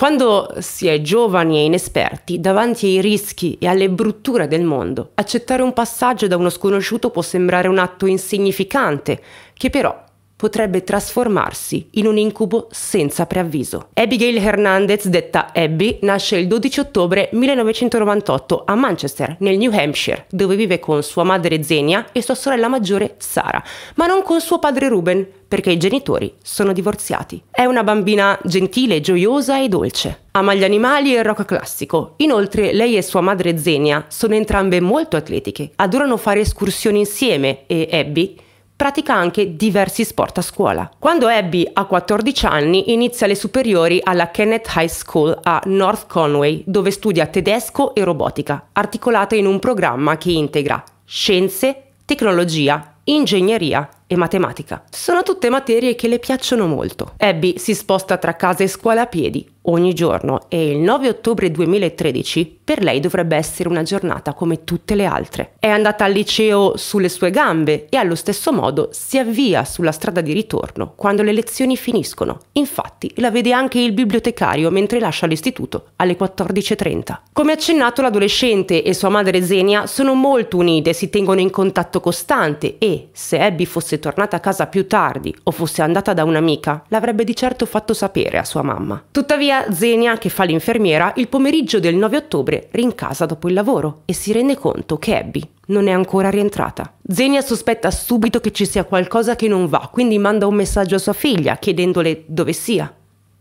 Quando si è giovani e inesperti, davanti ai rischi e alle brutture del mondo, accettare un passaggio da uno sconosciuto può sembrare un atto insignificante, che però potrebbe trasformarsi in un incubo senza preavviso. Abigail Hernandez, detta Abby, nasce il 12 ottobre 1998 a Manchester, nel New Hampshire, dove vive con sua madre Zenia e sua sorella maggiore Sara, ma non con suo padre Ruben, perché i genitori sono divorziati. È una bambina gentile, gioiosa e dolce. Ama gli animali e il rock classico. Inoltre lei e sua madre Zenia sono entrambe molto atletiche, adorano fare escursioni insieme e Abby pratica anche diversi sport a scuola. Quando Abby ha 14 anni inizia le superiori alla Kenneth High School a North Conway, dove studia tedesco e robotica, articolata in un programma che integra scienze, tecnologia, ingegneria e matematica. Sono tutte materie che le piacciono molto. Abby si sposta tra casa e scuola a piedi, ogni giorno e il 9 ottobre 2013 per lei dovrebbe essere una giornata come tutte le altre. È andata al liceo sulle sue gambe e allo stesso modo si avvia sulla strada di ritorno quando le lezioni finiscono. Infatti la vede anche il bibliotecario mentre lascia l'istituto alle 14.30. Come accennato l'adolescente e sua madre Zenia sono molto unite, si tengono in contatto costante e se Abby fosse tornata a casa più tardi o fosse andata da un'amica l'avrebbe di certo fatto sapere a sua mamma. Tuttavia Zenia, che fa l'infermiera, il pomeriggio del 9 ottobre rincasa dopo il lavoro e si rende conto che Abby non è ancora rientrata. Zenia sospetta subito che ci sia qualcosa che non va, quindi manda un messaggio a sua figlia chiedendole dove sia,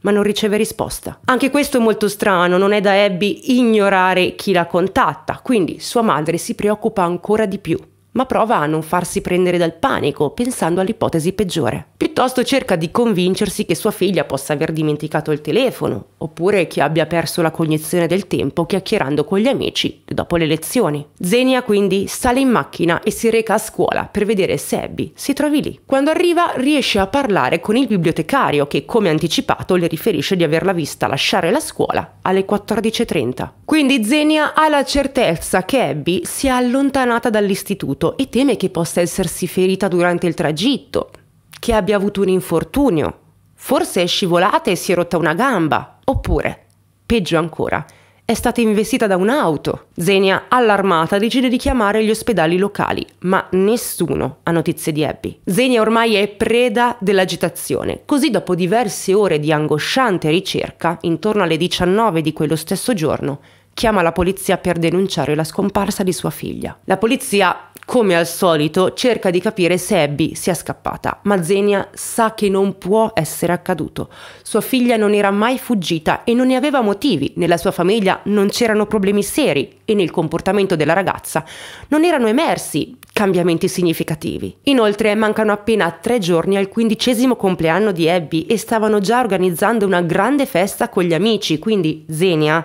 ma non riceve risposta. Anche questo è molto strano, non è da Abby ignorare chi la contatta, quindi sua madre si preoccupa ancora di più ma prova a non farsi prendere dal panico, pensando all'ipotesi peggiore. Piuttosto cerca di convincersi che sua figlia possa aver dimenticato il telefono, oppure che abbia perso la cognizione del tempo chiacchierando con gli amici dopo le lezioni. Zenia quindi sale in macchina e si reca a scuola per vedere se Abby si trovi lì. Quando arriva riesce a parlare con il bibliotecario che, come anticipato, le riferisce di averla vista lasciare la scuola alle 14.30. Quindi Zenia ha la certezza che Abby sia allontanata dall'istituto e teme che possa essersi ferita durante il tragitto, che abbia avuto un infortunio, forse è scivolata e si è rotta una gamba, oppure, peggio ancora, è stata investita da un'auto. Zenia, allarmata, decide di chiamare gli ospedali locali, ma nessuno ha notizie di Abby. Zenia ormai è preda dell'agitazione, così dopo diverse ore di angosciante ricerca, intorno alle 19 di quello stesso giorno, chiama la polizia per denunciare la scomparsa di sua figlia. La polizia come al solito cerca di capire se Abby sia scappata, ma Zenia sa che non può essere accaduto. Sua figlia non era mai fuggita e non ne aveva motivi, nella sua famiglia non c'erano problemi seri e nel comportamento della ragazza non erano emersi cambiamenti significativi. Inoltre mancano appena tre giorni al quindicesimo compleanno di Abby e stavano già organizzando una grande festa con gli amici, quindi Zenia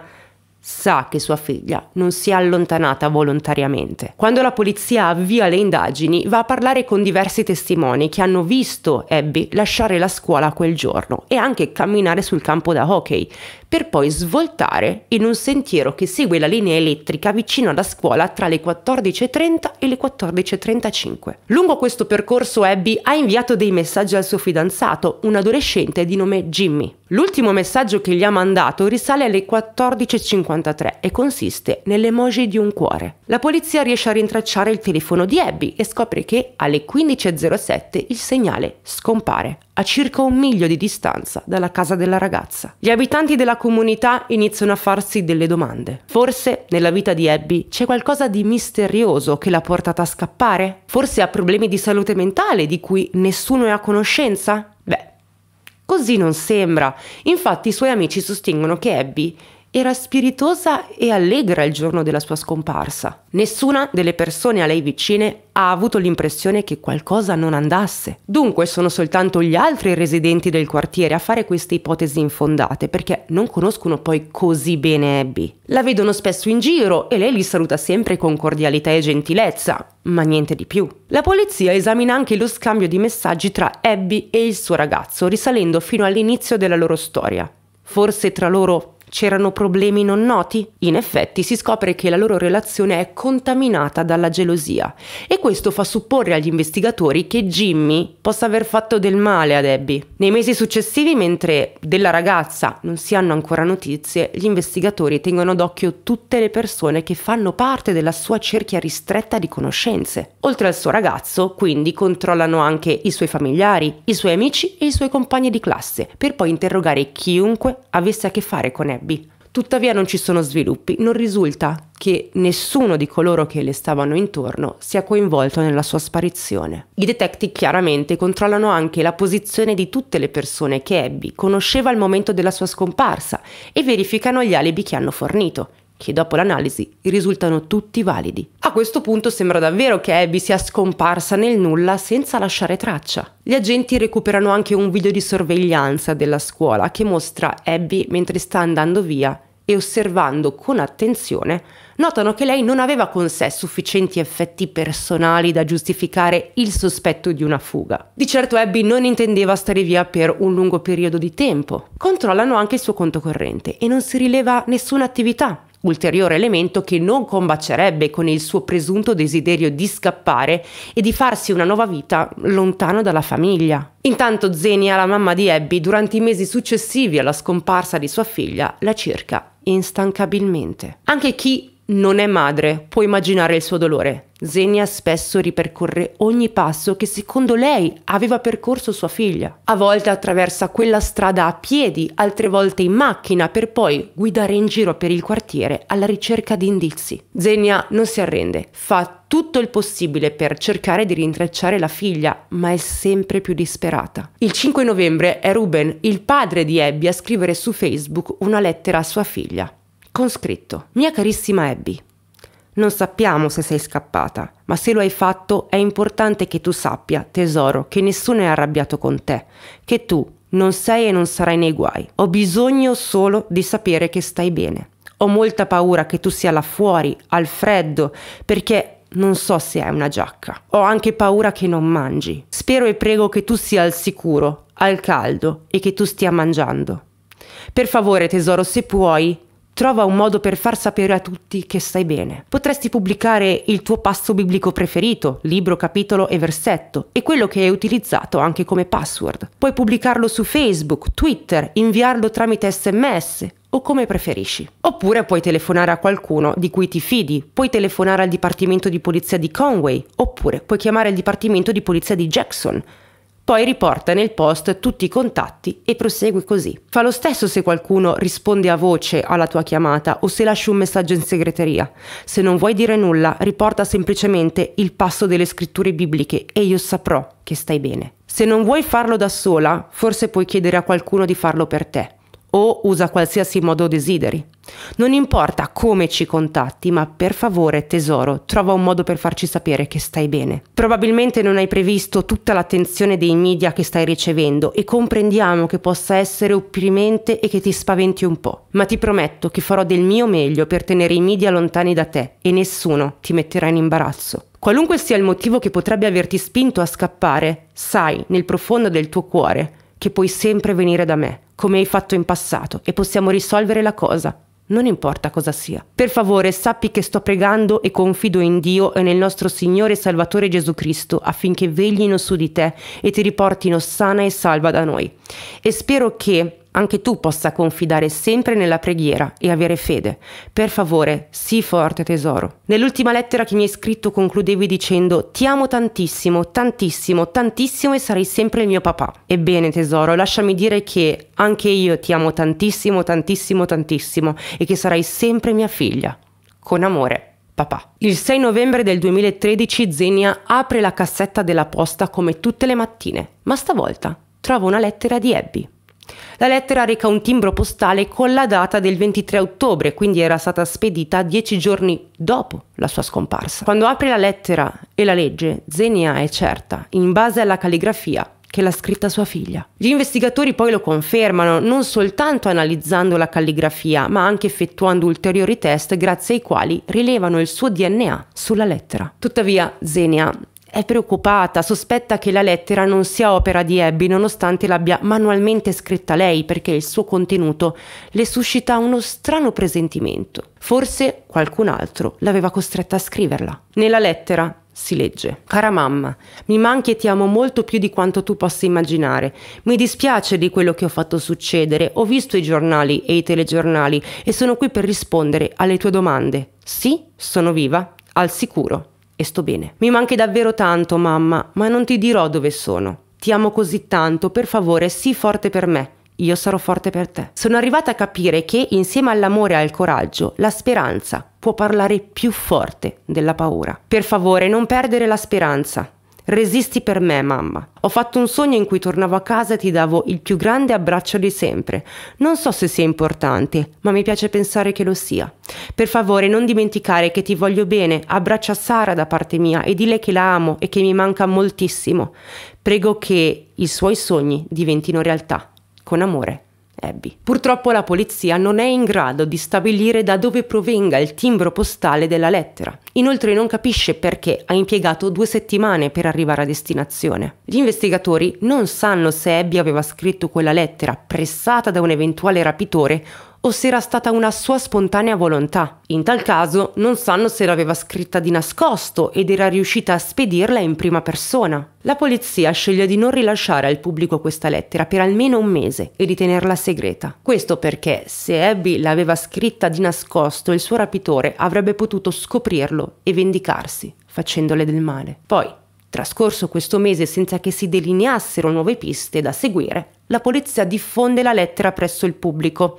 sa che sua figlia non si è allontanata volontariamente. Quando la polizia avvia le indagini, va a parlare con diversi testimoni che hanno visto Abby lasciare la scuola quel giorno e anche camminare sul campo da hockey, per poi svoltare in un sentiero che segue la linea elettrica vicino alla scuola tra le 14.30 e le 14.35. Lungo questo percorso Abby ha inviato dei messaggi al suo fidanzato, un adolescente di nome Jimmy. L'ultimo messaggio che gli ha mandato risale alle 14.53 e consiste nell'emoji di un cuore. La polizia riesce a rintracciare il telefono di Abby e scopre che alle 15.07 il segnale scompare a circa un miglio di distanza dalla casa della ragazza. Gli abitanti della comunità iniziano a farsi delle domande. Forse nella vita di Abby c'è qualcosa di misterioso che l'ha portata a scappare? Forse ha problemi di salute mentale di cui nessuno è a conoscenza? Beh, così non sembra. Infatti i suoi amici sostengono che Abby era spiritosa e allegra il giorno della sua scomparsa. Nessuna delle persone a lei vicine ha avuto l'impressione che qualcosa non andasse. Dunque sono soltanto gli altri residenti del quartiere a fare queste ipotesi infondate perché non conoscono poi così bene Abby. La vedono spesso in giro e lei li saluta sempre con cordialità e gentilezza, ma niente di più. La polizia esamina anche lo scambio di messaggi tra Abby e il suo ragazzo, risalendo fino all'inizio della loro storia. Forse tra loro C'erano problemi non noti? In effetti si scopre che la loro relazione è contaminata dalla gelosia e questo fa supporre agli investigatori che Jimmy possa aver fatto del male ad Abby. Nei mesi successivi, mentre della ragazza non si hanno ancora notizie, gli investigatori tengono d'occhio tutte le persone che fanno parte della sua cerchia ristretta di conoscenze. Oltre al suo ragazzo, quindi controllano anche i suoi familiari, i suoi amici e i suoi compagni di classe, per poi interrogare chiunque avesse a che fare con Abby derby. Tuttavia non ci sono sviluppi, non risulta che nessuno di coloro che le stavano intorno sia coinvolto nella sua sparizione. I detective chiaramente controllano anche la posizione di tutte le persone che Abby conosceva al momento della sua scomparsa e verificano gli alibi che hanno fornito che dopo l'analisi risultano tutti validi. A questo punto sembra davvero che Abby sia scomparsa nel nulla senza lasciare traccia. Gli agenti recuperano anche un video di sorveglianza della scuola che mostra Abby mentre sta andando via e osservando con attenzione notano che lei non aveva con sé sufficienti effetti personali da giustificare il sospetto di una fuga. Di certo Abby non intendeva stare via per un lungo periodo di tempo. Controllano anche il suo conto corrente e non si rileva nessuna attività ulteriore elemento che non combacerebbe con il suo presunto desiderio di scappare e di farsi una nuova vita lontano dalla famiglia. Intanto Zenia, la mamma di Abby, durante i mesi successivi alla scomparsa di sua figlia, la cerca instancabilmente. Anche chi non è madre, può immaginare il suo dolore. Zenia spesso ripercorre ogni passo che secondo lei aveva percorso sua figlia. A volte attraversa quella strada a piedi, altre volte in macchina, per poi guidare in giro per il quartiere alla ricerca di indizi. Zenia non si arrende, fa tutto il possibile per cercare di rintracciare la figlia, ma è sempre più disperata. Il 5 novembre è Ruben, il padre di Abby, a scrivere su Facebook una lettera a sua figlia con scritto Mia carissima Abby, non sappiamo se sei scappata, ma se lo hai fatto è importante che tu sappia, tesoro, che nessuno è arrabbiato con te, che tu non sei e non sarai nei guai. Ho bisogno solo di sapere che stai bene. Ho molta paura che tu sia là fuori, al freddo, perché non so se hai una giacca. Ho anche paura che non mangi. Spero e prego che tu sia al sicuro, al caldo e che tu stia mangiando. Per favore, tesoro, se puoi, Trova un modo per far sapere a tutti che stai bene. Potresti pubblicare il tuo passo biblico preferito, libro, capitolo e versetto, e quello che hai utilizzato anche come password. Puoi pubblicarlo su Facebook, Twitter, inviarlo tramite sms o come preferisci. Oppure puoi telefonare a qualcuno di cui ti fidi, puoi telefonare al Dipartimento di Polizia di Conway, oppure puoi chiamare il Dipartimento di Polizia di Jackson poi riporta nel post tutti i contatti e prosegue così. Fa lo stesso se qualcuno risponde a voce alla tua chiamata o se lasci un messaggio in segreteria. Se non vuoi dire nulla, riporta semplicemente il passo delle scritture bibliche e io saprò che stai bene. Se non vuoi farlo da sola, forse puoi chiedere a qualcuno di farlo per te o usa qualsiasi modo desideri. Non importa come ci contatti, ma per favore, tesoro, trova un modo per farci sapere che stai bene. Probabilmente non hai previsto tutta l'attenzione dei media che stai ricevendo e comprendiamo che possa essere opprimente e che ti spaventi un po', ma ti prometto che farò del mio meglio per tenere i media lontani da te e nessuno ti metterà in imbarazzo. Qualunque sia il motivo che potrebbe averti spinto a scappare, sai nel profondo del tuo cuore che puoi sempre venire da me, come hai fatto in passato, e possiamo risolvere la cosa. Non importa cosa sia. Per favore, sappi che sto pregando e confido in Dio e nel nostro Signore e Salvatore Gesù Cristo affinché veglino su di te e ti riportino sana e salva da noi. E spero che anche tu possa confidare sempre nella preghiera e avere fede. Per favore, sii forte tesoro. Nell'ultima lettera che mi hai scritto concludevi dicendo ti amo tantissimo, tantissimo, tantissimo e sarai sempre il mio papà. Ebbene tesoro, lasciami dire che anche io ti amo tantissimo, tantissimo, tantissimo e che sarai sempre mia figlia. Con amore. Papà. Il 6 novembre del 2013 Zenia apre la cassetta della posta come tutte le mattine, ma stavolta trova una lettera di Abby. La lettera reca un timbro postale con la data del 23 ottobre, quindi era stata spedita dieci giorni dopo la sua scomparsa. Quando apre la lettera e la legge, Zenia è certa, in base alla calligrafia, che l'ha scritta sua figlia. Gli investigatori poi lo confermano non soltanto analizzando la calligrafia, ma anche effettuando ulteriori test grazie ai quali rilevano il suo DNA sulla lettera. Tuttavia, Zenia è preoccupata, sospetta che la lettera non sia opera di Abby nonostante l'abbia manualmente scritta lei perché il suo contenuto le suscita uno strano presentimento. Forse qualcun altro l'aveva costretta a scriverla. Nella lettera si legge. Cara mamma, mi manchi e ti amo molto più di quanto tu possa immaginare. Mi dispiace di quello che ho fatto succedere. Ho visto i giornali e i telegiornali e sono qui per rispondere alle tue domande. Sì, sono viva, al sicuro e sto bene. Mi manchi davvero tanto, mamma, ma non ti dirò dove sono. Ti amo così tanto, per favore, sii forte per me. Io sarò forte per te. Sono arrivata a capire che insieme all'amore e al coraggio, la speranza può parlare più forte della paura. Per favore, non perdere la speranza. Resisti per me, mamma. Ho fatto un sogno in cui tornavo a casa e ti davo il più grande abbraccio di sempre. Non so se sia importante, ma mi piace pensare che lo sia. Per favore, non dimenticare che ti voglio bene. Abbraccia Sara da parte mia e dile che la amo e che mi manca moltissimo. Prego che i suoi sogni diventino realtà. Con amore. Abby. Purtroppo la polizia non è in grado di stabilire da dove provenga il timbro postale della lettera. Inoltre non capisce perché ha impiegato due settimane per arrivare a destinazione. Gli investigatori non sanno se Abby aveva scritto quella lettera pressata da un eventuale rapitore o se era stata una sua spontanea volontà. In tal caso non sanno se l'aveva scritta di nascosto ed era riuscita a spedirla in prima persona. La polizia sceglie di non rilasciare al pubblico questa lettera per almeno un mese e di tenerla segreta. Questo perché se Abby l'aveva scritta di nascosto il suo rapitore avrebbe potuto scoprirlo e vendicarsi facendole del male. Poi Trascorso questo mese senza che si delineassero nuove piste da seguire, la polizia diffonde la lettera presso il pubblico,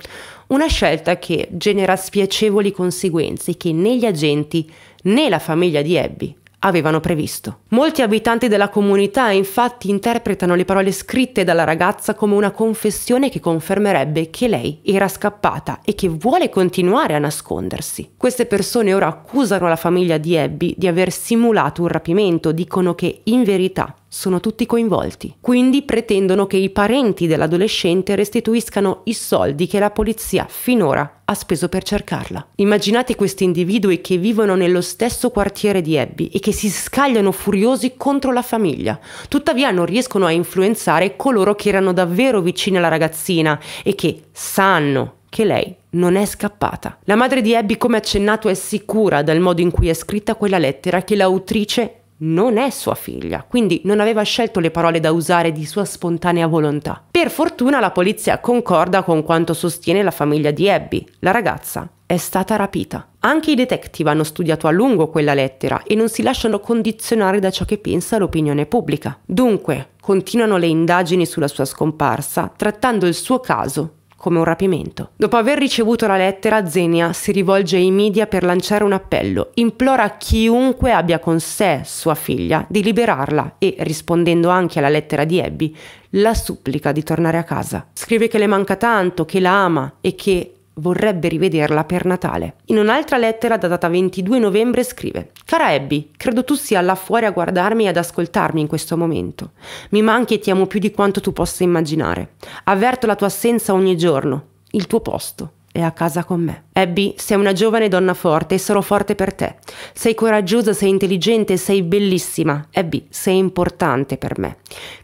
una scelta che genera spiacevoli conseguenze che né gli agenti né la famiglia di Abby avevano previsto. Molti abitanti della comunità infatti interpretano le parole scritte dalla ragazza come una confessione che confermerebbe che lei era scappata e che vuole continuare a nascondersi. Queste persone ora accusano la famiglia di Abby di aver simulato un rapimento, dicono che in verità sono tutti coinvolti. Quindi pretendono che i parenti dell'adolescente restituiscano i soldi che la polizia finora ha speso per cercarla. Immaginate questi individui che vivono nello stesso quartiere di Abby e che si scagliano furiosi contro la famiglia. Tuttavia non riescono a influenzare coloro che erano davvero vicini alla ragazzina e che sanno che lei non è scappata. La madre di Abby, come accennato, è sicura dal modo in cui è scritta quella lettera che l'autrice non è sua figlia, quindi non aveva scelto le parole da usare di sua spontanea volontà. Per fortuna la polizia concorda con quanto sostiene la famiglia di Abby, la ragazza. È stata rapita. Anche i detective hanno studiato a lungo quella lettera e non si lasciano condizionare da ciò che pensa l'opinione pubblica. Dunque, continuano le indagini sulla sua scomparsa, trattando il suo caso come un rapimento. Dopo aver ricevuto la lettera, Zenia si rivolge ai media per lanciare un appello. Implora a chiunque abbia con sé sua figlia di liberarla e, rispondendo anche alla lettera di Abby, la supplica di tornare a casa. Scrive che le manca tanto, che la ama e che vorrebbe rivederla per Natale. In un'altra lettera datata 22 novembre scrive Cara Abby, credo tu sia là fuori a guardarmi e ad ascoltarmi in questo momento. Mi manchi e ti amo più di quanto tu possa immaginare. Avverto la tua assenza ogni giorno. Il tuo posto è a casa con me. Abby, sei una giovane donna forte e sarò forte per te. Sei coraggiosa, sei intelligente, sei bellissima. Abby, sei importante per me.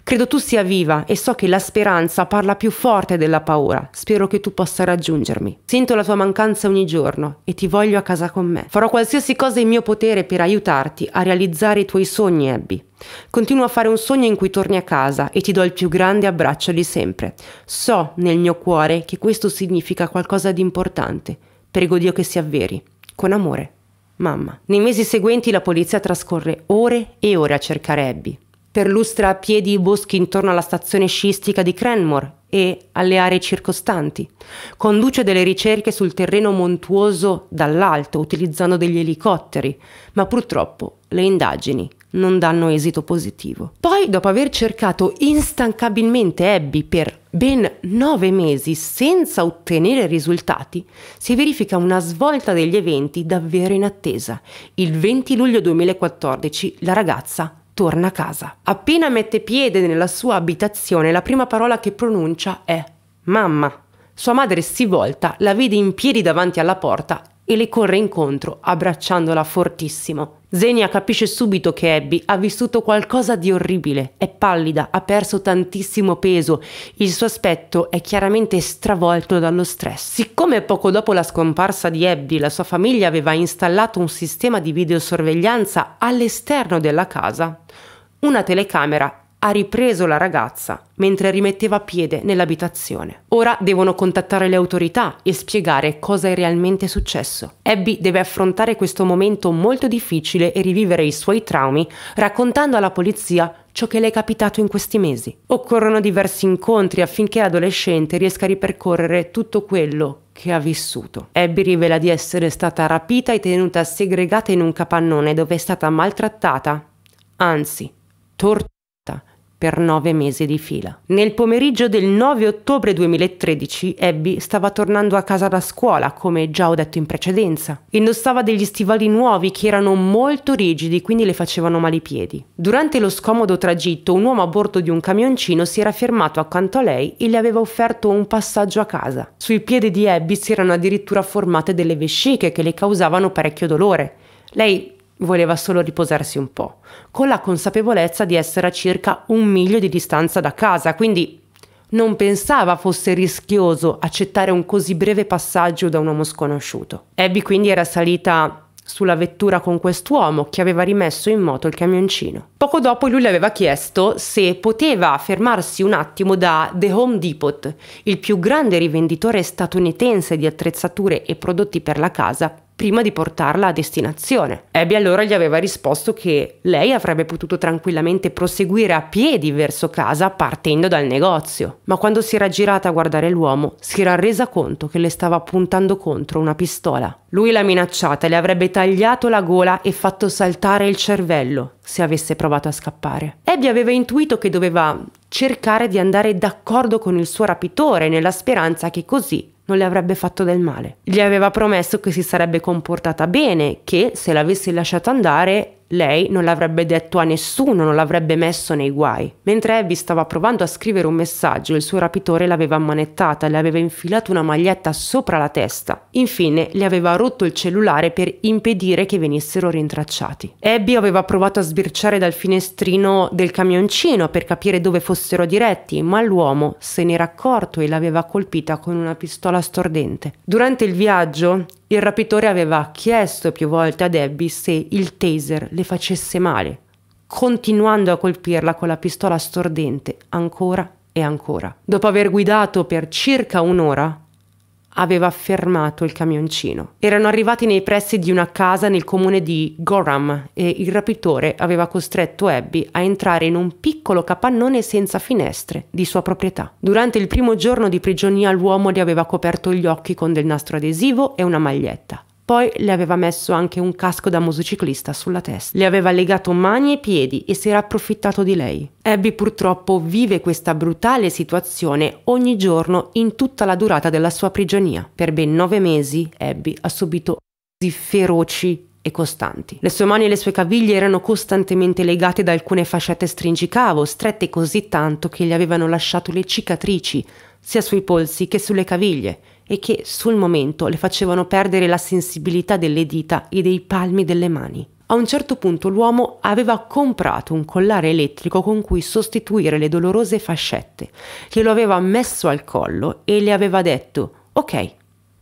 Credo tu sia viva e so che la speranza parla più forte della paura. Spero che tu possa raggiungermi. Sento la tua mancanza ogni giorno e ti voglio a casa con me. Farò qualsiasi cosa in mio potere per aiutarti a realizzare i tuoi sogni, Abby. Continuo a fare un sogno in cui torni a casa e ti do il più grande abbraccio di sempre. So nel mio cuore che questo significa qualcosa di importante. Prego Dio che sia veri. Con amore. Mamma. Nei mesi seguenti la polizia trascorre ore e ore a cercare Abby perlustra a piedi i boschi intorno alla stazione sciistica di Cranmore e alle aree circostanti. Conduce delle ricerche sul terreno montuoso dall'alto utilizzando degli elicotteri, ma purtroppo le indagini non danno esito positivo. Poi, dopo aver cercato instancabilmente Abby per ben nove mesi senza ottenere risultati, si verifica una svolta degli eventi davvero in attesa. Il 20 luglio 2014 la ragazza torna a casa. Appena mette piede nella sua abitazione, la prima parola che pronuncia è mamma. Sua madre si volta, la vede in piedi davanti alla porta e le corre incontro, abbracciandola fortissimo. Zenia capisce subito che Abby ha vissuto qualcosa di orribile, è pallida, ha perso tantissimo peso, il suo aspetto è chiaramente stravolto dallo stress. Siccome poco dopo la scomparsa di Abby la sua famiglia aveva installato un sistema di videosorveglianza all'esterno della casa, una telecamera ha ripreso la ragazza mentre rimetteva piede nell'abitazione. Ora devono contattare le autorità e spiegare cosa è realmente successo. Abby deve affrontare questo momento molto difficile e rivivere i suoi traumi raccontando alla polizia ciò che le è capitato in questi mesi. Occorrono diversi incontri affinché l'adolescente riesca a ripercorrere tutto quello che ha vissuto. Abby rivela di essere stata rapita e tenuta segregata in un capannone dove è stata maltrattata, anzi, torturata per nove mesi di fila. Nel pomeriggio del 9 ottobre 2013 Abby stava tornando a casa da scuola, come già ho detto in precedenza. Indossava degli stivali nuovi che erano molto rigidi, quindi le facevano male i piedi. Durante lo scomodo tragitto, un uomo a bordo di un camioncino si era fermato accanto a lei e le aveva offerto un passaggio a casa. Sui piedi di Abby si erano addirittura formate delle vesciche che le causavano parecchio dolore. Lei voleva solo riposarsi un po', con la consapevolezza di essere a circa un miglio di distanza da casa, quindi non pensava fosse rischioso accettare un così breve passaggio da un uomo sconosciuto. Abby quindi era salita sulla vettura con quest'uomo che aveva rimesso in moto il camioncino. Poco dopo lui le aveva chiesto se poteva fermarsi un attimo da The Home Depot, il più grande rivenditore statunitense di attrezzature e prodotti per la casa, prima di portarla a destinazione. Abby allora gli aveva risposto che lei avrebbe potuto tranquillamente proseguire a piedi verso casa partendo dal negozio, ma quando si era girata a guardare l'uomo si era resa conto che le stava puntando contro una pistola. Lui l'ha minacciata, le avrebbe tagliato la gola e fatto saltare il cervello se avesse provato a scappare. Abby aveva intuito che doveva cercare di andare d'accordo con il suo rapitore nella speranza che così non le avrebbe fatto del male. Gli aveva promesso che si sarebbe comportata bene, che se l'avesse lasciata andare lei non l'avrebbe detto a nessuno, non l'avrebbe messo nei guai. Mentre Abby stava provando a scrivere un messaggio, il suo rapitore l'aveva ammanettata, le aveva infilato una maglietta sopra la testa. Infine, le aveva rotto il cellulare per impedire che venissero rintracciati. Abby aveva provato a sbirciare dal finestrino del camioncino per capire dove fossero diretti, ma l'uomo se n'era accorto e l'aveva colpita con una pistola stordente. Durante il viaggio, il rapitore aveva chiesto più volte a Debbie se il taser le facesse male, continuando a colpirla con la pistola stordente ancora e ancora. Dopo aver guidato per circa un'ora, aveva fermato il camioncino. Erano arrivati nei pressi di una casa nel comune di Gorham e il rapitore aveva costretto Abby a entrare in un piccolo capannone senza finestre di sua proprietà. Durante il primo giorno di prigionia l'uomo gli aveva coperto gli occhi con del nastro adesivo e una maglietta. Poi le aveva messo anche un casco da motociclista sulla testa. Le aveva legato mani e piedi e si era approfittato di lei. Abby purtroppo vive questa brutale situazione ogni giorno in tutta la durata della sua prigionia. Per ben nove mesi Abby ha subito feroci e costanti. Le sue mani e le sue caviglie erano costantemente legate da alcune fascette stringicavo, strette così tanto che gli avevano lasciato le cicatrici sia sui polsi che sulle caviglie, e che sul momento le facevano perdere la sensibilità delle dita e dei palmi delle mani. A un certo punto l'uomo aveva comprato un collare elettrico con cui sostituire le dolorose fascette, glielo aveva messo al collo e le aveva detto Ok,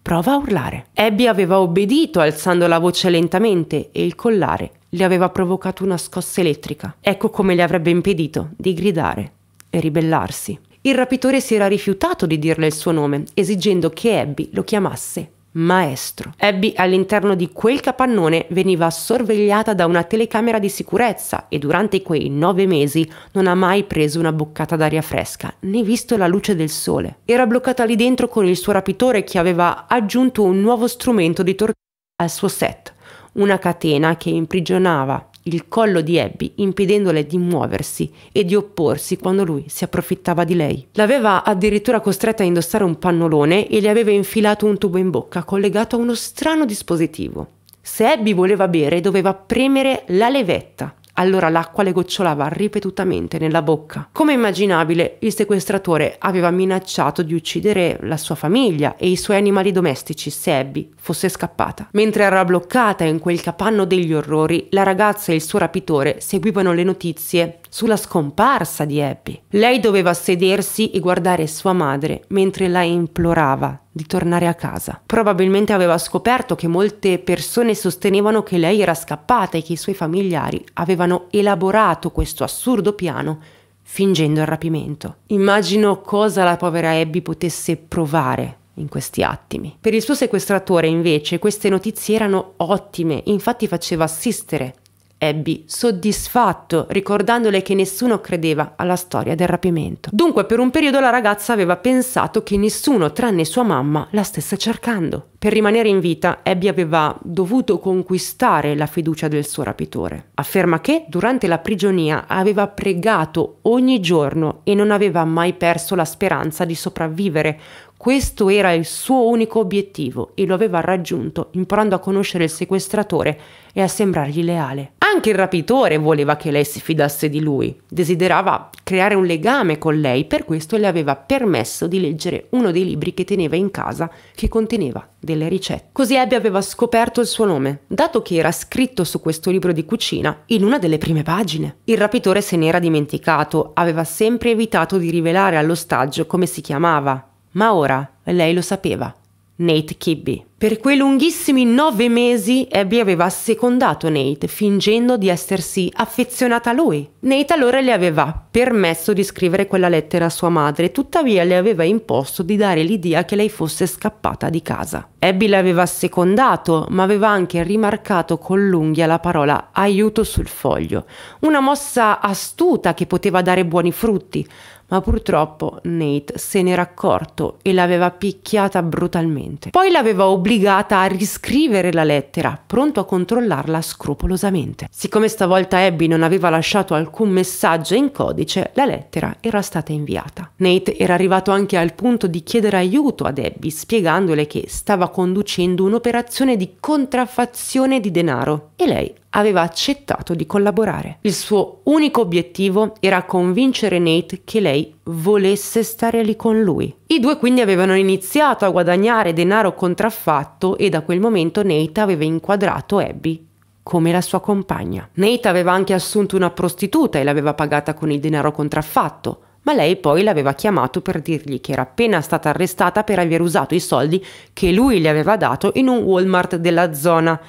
prova a urlare. Abby aveva obbedito alzando la voce lentamente e il collare le aveva provocato una scossa elettrica. Ecco come le avrebbe impedito di gridare e ribellarsi. Il rapitore si era rifiutato di dirle il suo nome, esigendo che Abby lo chiamasse maestro. Abby all'interno di quel capannone veniva sorvegliata da una telecamera di sicurezza e durante quei nove mesi non ha mai preso una boccata d'aria fresca né visto la luce del sole. Era bloccata lì dentro con il suo rapitore che aveva aggiunto un nuovo strumento di tortura al suo set, una catena che imprigionava il collo di Abby impedendole di muoversi e di opporsi quando lui si approfittava di lei. L'aveva addirittura costretta a indossare un pannolone e le aveva infilato un tubo in bocca collegato a uno strano dispositivo. Se Abby voleva bere doveva premere la levetta allora l'acqua le gocciolava ripetutamente nella bocca. Come immaginabile, il sequestratore aveva minacciato di uccidere la sua famiglia e i suoi animali domestici se Abby fosse scappata. Mentre era bloccata in quel capanno degli orrori, la ragazza e il suo rapitore seguivano le notizie sulla scomparsa di Abby. Lei doveva sedersi e guardare sua madre mentre la implorava di tornare a casa. Probabilmente aveva scoperto che molte persone sostenevano che lei era scappata e che i suoi familiari avevano elaborato questo assurdo piano fingendo il rapimento. Immagino cosa la povera Abby potesse provare in questi attimi. Per il suo sequestratore, invece, queste notizie erano ottime, infatti faceva assistere Abby, soddisfatto, ricordandole che nessuno credeva alla storia del rapimento. Dunque, per un periodo la ragazza aveva pensato che nessuno, tranne sua mamma, la stesse cercando. Per rimanere in vita, Abby aveva dovuto conquistare la fiducia del suo rapitore. Afferma che, durante la prigionia, aveva pregato ogni giorno e non aveva mai perso la speranza di sopravvivere, questo era il suo unico obiettivo e lo aveva raggiunto imparando a conoscere il sequestratore e a sembrargli leale. Anche il rapitore voleva che lei si fidasse di lui, desiderava creare un legame con lei, per questo le aveva permesso di leggere uno dei libri che teneva in casa che conteneva delle ricette. Così Abby aveva scoperto il suo nome, dato che era scritto su questo libro di cucina in una delle prime pagine. Il rapitore se n'era dimenticato, aveva sempre evitato di rivelare all'ostaggio come si chiamava ma ora lei lo sapeva. Nate Kibbe. Per quei lunghissimi nove mesi Abby aveva assecondato Nate, fingendo di essersi affezionata a lui. Nate allora le aveva permesso di scrivere quella lettera a sua madre, tuttavia le aveva imposto di dare l'idea che lei fosse scappata di casa. Abby l'aveva assecondato, ma aveva anche rimarcato con l'unghia la parola aiuto sul foglio, una mossa astuta che poteva dare buoni frutti, ma purtroppo Nate se n'era accorto e l'aveva picchiata brutalmente. Poi l'aveva obbligata a riscrivere la lettera, pronto a controllarla scrupolosamente. Siccome stavolta Abby non aveva lasciato alcun messaggio in codice, la lettera era stata inviata. Nate era arrivato anche al punto di chiedere aiuto ad Abby, spiegandole che stava conducendo un'operazione di contraffazione di denaro e lei aveva accettato di collaborare. Il suo unico obiettivo era convincere Nate che lei volesse stare lì con lui. I due quindi avevano iniziato a guadagnare denaro contraffatto e da quel momento Nate aveva inquadrato Abby come la sua compagna. Nate aveva anche assunto una prostituta e l'aveva pagata con il denaro contraffatto, ma lei poi l'aveva chiamato per dirgli che era appena stata arrestata per aver usato i soldi che lui le aveva dato in un Walmart della zona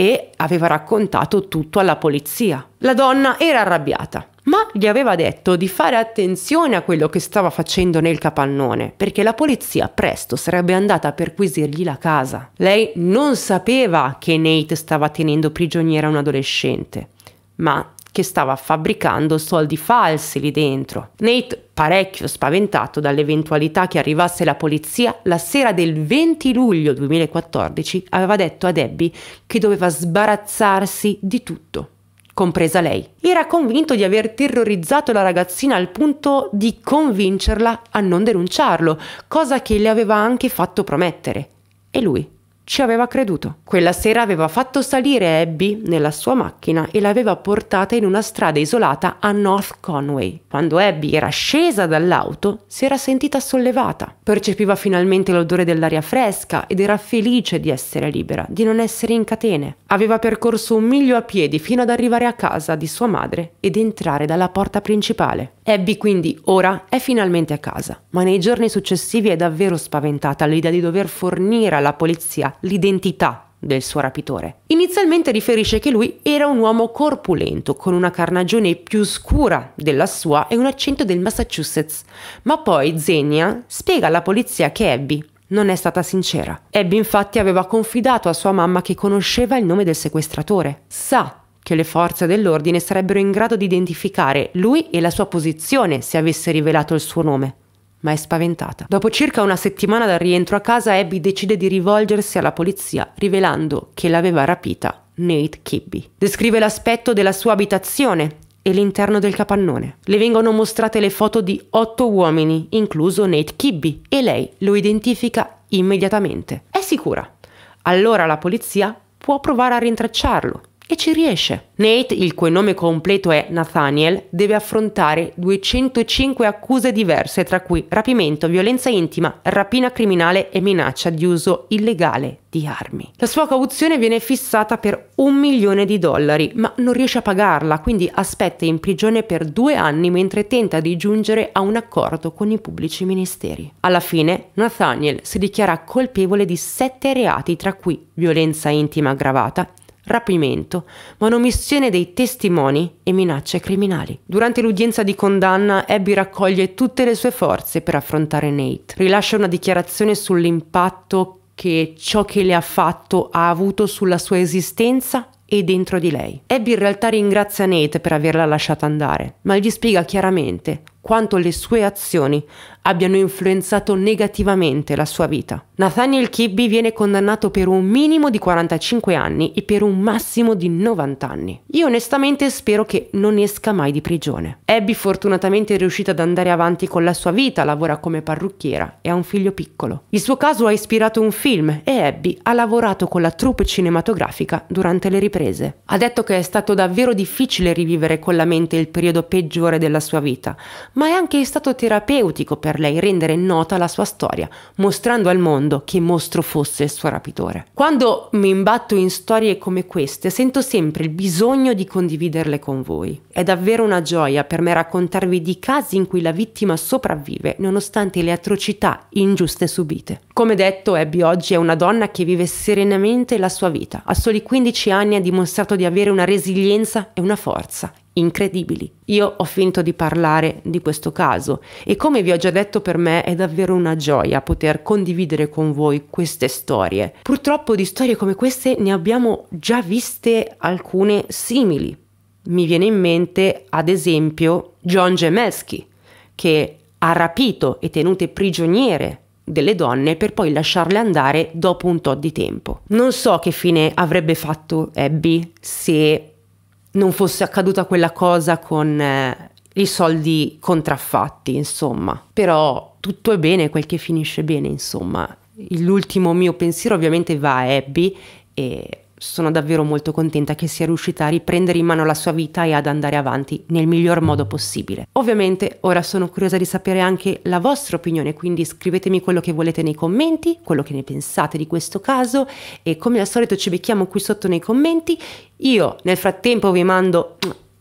e aveva raccontato tutto alla polizia. La donna era arrabbiata, ma gli aveva detto di fare attenzione a quello che stava facendo nel capannone, perché la polizia presto sarebbe andata a perquisirgli la casa. Lei non sapeva che Nate stava tenendo prigioniera un adolescente, ma che stava fabbricando soldi falsi lì dentro. Nate, parecchio spaventato dall'eventualità che arrivasse la polizia, la sera del 20 luglio 2014 aveva detto a Debbie che doveva sbarazzarsi di tutto compresa lei. Era convinto di aver terrorizzato la ragazzina al punto di convincerla a non denunciarlo, cosa che le aveva anche fatto promettere. E lui ci aveva creduto. Quella sera aveva fatto salire Abby nella sua macchina e l'aveva portata in una strada isolata a North Conway. Quando Abby era scesa dall'auto, si era sentita sollevata. Percepiva finalmente l'odore dell'aria fresca ed era felice di essere libera, di non essere in catene. Aveva percorso un miglio a piedi fino ad arrivare a casa di sua madre ed entrare dalla porta principale. Abby quindi ora è finalmente a casa, ma nei giorni successivi è davvero spaventata all'idea di dover fornire alla polizia l'identità del suo rapitore. Inizialmente riferisce che lui era un uomo corpulento, con una carnagione più scura della sua e un accento del Massachusetts, ma poi Zenia spiega alla polizia che Abby non è stata sincera. Abby infatti aveva confidato a sua mamma che conosceva il nome del sequestratore, sa che le forze dell'ordine sarebbero in grado di identificare lui e la sua posizione se avesse rivelato il suo nome. Ma è spaventata. Dopo circa una settimana dal rientro a casa, Abby decide di rivolgersi alla polizia, rivelando che l'aveva rapita Nate Kibby. Descrive l'aspetto della sua abitazione e l'interno del capannone. Le vengono mostrate le foto di otto uomini, incluso Nate Kibby, e lei lo identifica immediatamente. È sicura. Allora la polizia può provare a rintracciarlo e ci riesce. Nate, il cui nome completo è Nathaniel, deve affrontare 205 accuse diverse, tra cui rapimento, violenza intima, rapina criminale e minaccia di uso illegale di armi. La sua cauzione viene fissata per un milione di dollari, ma non riesce a pagarla, quindi aspetta in prigione per due anni mentre tenta di giungere a un accordo con i pubblici ministeri. Alla fine, Nathaniel si dichiara colpevole di sette reati, tra cui violenza intima aggravata, rapimento, ma un'omissione dei testimoni e minacce criminali. Durante l'udienza di condanna, Abby raccoglie tutte le sue forze per affrontare Nate. Rilascia una dichiarazione sull'impatto che ciò che le ha fatto ha avuto sulla sua esistenza e dentro di lei. Abby in realtà ringrazia Nate per averla lasciata andare, ma gli spiega chiaramente quanto le sue azioni abbiano influenzato negativamente la sua vita. Nathaniel Kibbe viene condannato per un minimo di 45 anni e per un massimo di 90 anni. Io onestamente spero che non esca mai di prigione. Abby fortunatamente è riuscita ad andare avanti con la sua vita, lavora come parrucchiera e ha un figlio piccolo. Il suo caso ha ispirato un film e Abby ha lavorato con la troupe cinematografica durante le riprese. Ha detto che è stato davvero difficile rivivere con la mente il periodo peggiore della sua vita, ma è anche stato terapeutico per lei rendere nota la sua storia, mostrando al mondo che mostro fosse il suo rapitore. Quando mi imbatto in storie come queste, sento sempre il bisogno di condividerle con voi. È davvero una gioia per me raccontarvi di casi in cui la vittima sopravvive nonostante le atrocità ingiuste subite. Come detto, Abby oggi è una donna che vive serenamente la sua vita. A soli 15 anni ha dimostrato di avere una resilienza e una forza incredibili. Io ho finto di parlare di questo caso e come vi ho già detto per me è davvero una gioia poter condividere con voi queste storie. Purtroppo di storie come queste ne abbiamo già viste alcune simili. Mi viene in mente ad esempio John Gemelski che ha rapito e tenute prigioniere delle donne per poi lasciarle andare dopo un tot di tempo. Non so che fine avrebbe fatto Abby se non fosse accaduta quella cosa con eh, i soldi contraffatti, insomma. Però tutto è bene quel che finisce bene, insomma. L'ultimo mio pensiero ovviamente va a Abby e sono davvero molto contenta che sia riuscita a riprendere in mano la sua vita e ad andare avanti nel miglior modo possibile. Ovviamente ora sono curiosa di sapere anche la vostra opinione, quindi scrivetemi quello che volete nei commenti, quello che ne pensate di questo caso e come al solito ci becchiamo qui sotto nei commenti. Io nel frattempo vi mando